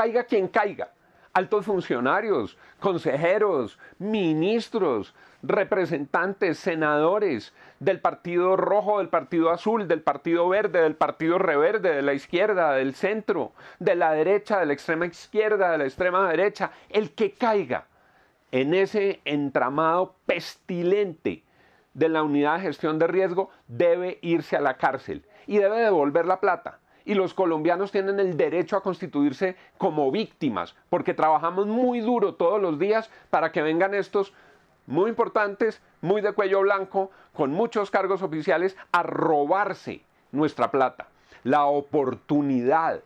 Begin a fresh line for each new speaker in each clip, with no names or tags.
caiga quien caiga, altos funcionarios, consejeros, ministros, representantes, senadores del Partido Rojo, del Partido Azul, del Partido Verde, del Partido Reverde, de la izquierda, del centro, de la derecha, de la extrema izquierda, de la extrema derecha, el que caiga en ese entramado pestilente de la unidad de gestión de riesgo debe irse a la cárcel y debe devolver la plata y los colombianos tienen el derecho a constituirse como víctimas, porque trabajamos muy duro todos los días para que vengan estos muy importantes, muy de cuello blanco, con muchos cargos oficiales, a robarse nuestra plata. La oportunidad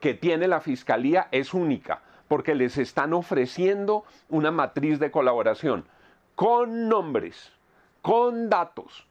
que tiene la Fiscalía es única, porque les están ofreciendo una matriz de colaboración con nombres, con datos,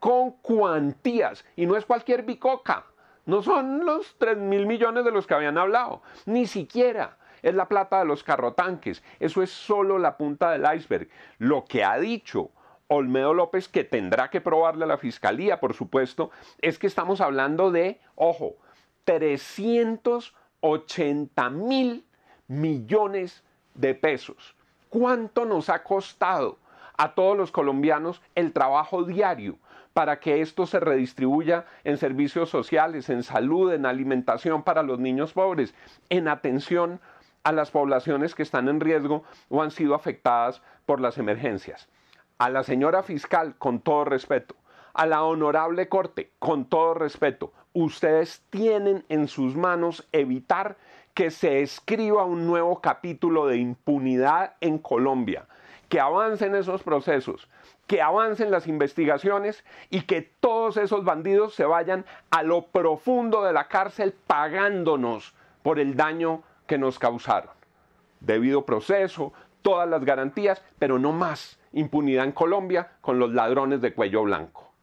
con cuantías, y no es cualquier bicoca no son los 3 mil millones de los que habían hablado, ni siquiera. Es la plata de los carrotanques. Eso es solo la punta del iceberg. Lo que ha dicho Olmedo López, que tendrá que probarle a la fiscalía, por supuesto, es que estamos hablando de, ojo, 380 mil millones de pesos. ¿Cuánto nos ha costado a todos los colombianos el trabajo diario para que esto se redistribuya en servicios sociales, en salud, en alimentación para los niños pobres, en atención a las poblaciones que están en riesgo o han sido afectadas por las emergencias. A la señora fiscal, con todo respeto, a la honorable corte, con todo respeto, ustedes tienen en sus manos evitar que se escriba un nuevo capítulo de impunidad en Colombia que avancen esos procesos, que avancen las investigaciones y que todos esos bandidos se vayan a lo profundo de la cárcel pagándonos por el daño que nos causaron. Debido proceso, todas las garantías, pero no más impunidad en Colombia con los ladrones de cuello blanco.